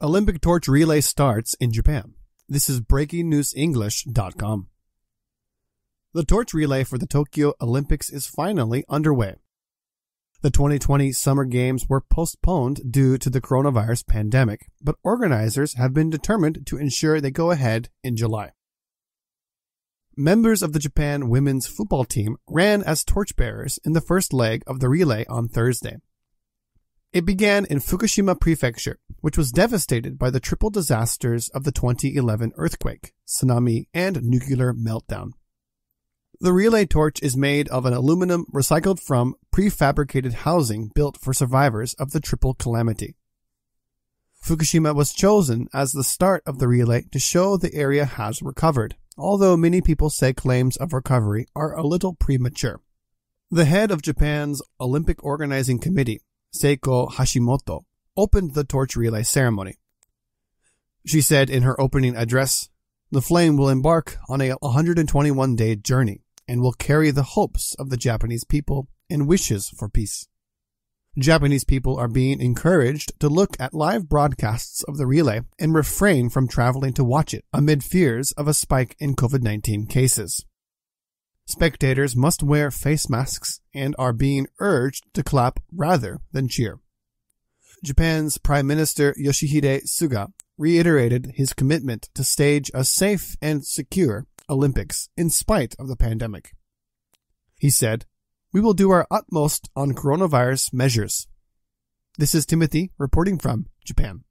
Olympic torch relay starts in Japan. This is breakingnewsenglish.com. The torch relay for the Tokyo Olympics is finally underway. The 2020 Summer Games were postponed due to the coronavirus pandemic, but organizers have been determined to ensure they go ahead in July. Members of the Japan women's football team ran as torchbearers in the first leg of the relay on Thursday. It began in Fukushima Prefecture, which was devastated by the triple disasters of the 2011 earthquake, tsunami, and nuclear meltdown. The relay torch is made of an aluminum recycled from prefabricated housing built for survivors of the triple calamity. Fukushima was chosen as the start of the relay to show the area has recovered, although many people say claims of recovery are a little premature. The head of Japan's Olympic Organizing Committee Seiko Hashimoto, opened the torch relay ceremony. She said in her opening address, the flame will embark on a 121 day journey and will carry the hopes of the Japanese people and wishes for peace. Japanese people are being encouraged to look at live broadcasts of the relay and refrain from traveling to watch it amid fears of a spike in COVID 19 cases. Spectators must wear face masks and are being urged to clap rather than cheer. Japan's Prime Minister Yoshihide Suga reiterated his commitment to stage a safe and secure Olympics in spite of the pandemic. He said, We will do our utmost on coronavirus measures. This is Timothy reporting from Japan.